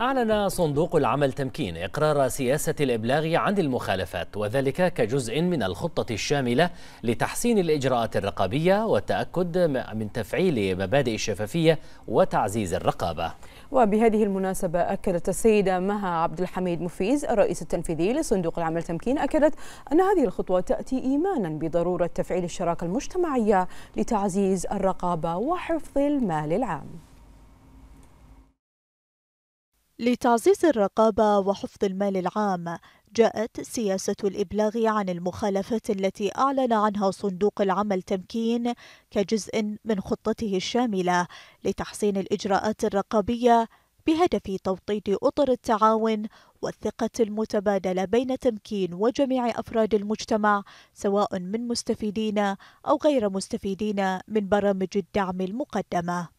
أعلن صندوق العمل تمكين إقرار سياسة الإبلاغ عن المخالفات وذلك كجزء من الخطة الشاملة لتحسين الإجراءات الرقابية والتأكد من تفعيل مبادئ الشفافية وتعزيز الرقابة وبهذه المناسبة أكدت السيدة مها عبد الحميد مفيز الرئيس التنفيذي لصندوق العمل تمكين أكدت أن هذه الخطوة تأتي إيمانا بضرورة تفعيل الشراكة المجتمعية لتعزيز الرقابة وحفظ المال العام لتعزيز الرقابة وحفظ المال العام جاءت سياسة الإبلاغ عن المخالفات التي أعلن عنها صندوق العمل تمكين كجزء من خطته الشاملة لتحسين الإجراءات الرقابية بهدف توطيد أطر التعاون والثقة المتبادلة بين تمكين وجميع أفراد المجتمع سواء من مستفيدين أو غير مستفيدين من برامج الدعم المقدمة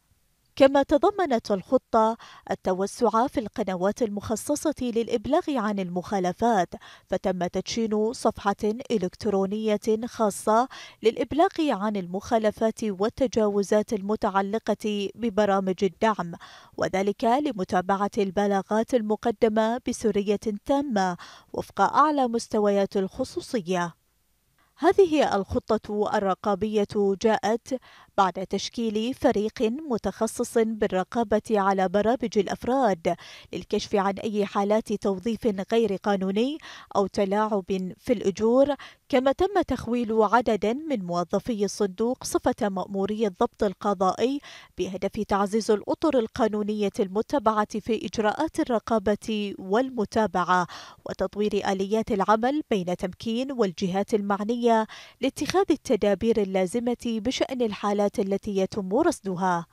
كما تضمنت الخطة التوسع في القنوات المخصصة للإبلاغ عن المخالفات فتم تدشين صفحة إلكترونية خاصة للإبلاغ عن المخالفات والتجاوزات المتعلقة ببرامج الدعم وذلك لمتابعة البلاغات المقدمة بسرية تامة وفق أعلى مستويات الخصوصية هذه الخطة الرقابية جاءت بعد تشكيل فريق متخصص بالرقابة على برامج الأفراد للكشف عن أي حالات توظيف غير قانوني أو تلاعب في الأجور كما تم تخويل عددا من موظفي الصندوق صفة مأموري الضبط القضائي بهدف تعزيز الأطر القانونية المتبعة في إجراءات الرقابة والمتابعة وتطوير آليات العمل بين تمكين والجهات المعنية لاتخاذ التدابير اللازمة بشأن الحالات التي يتم رصدها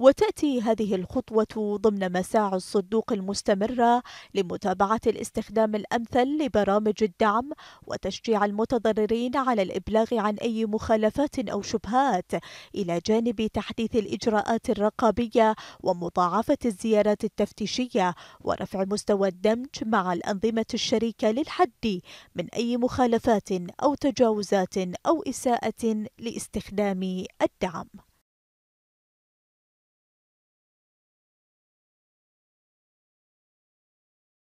وتأتي هذه الخطوة ضمن مساع الصندوق المستمرة لمتابعة الاستخدام الأمثل لبرامج الدعم وتشجيع المتضررين على الإبلاغ عن أي مخالفات أو شبهات إلى جانب تحديث الإجراءات الرقابية ومضاعفة الزيارات التفتيشية ورفع مستوى الدمج مع الأنظمة الشريكة للحد من أي مخالفات أو تجاوزات أو إساءة لاستخدام الدعم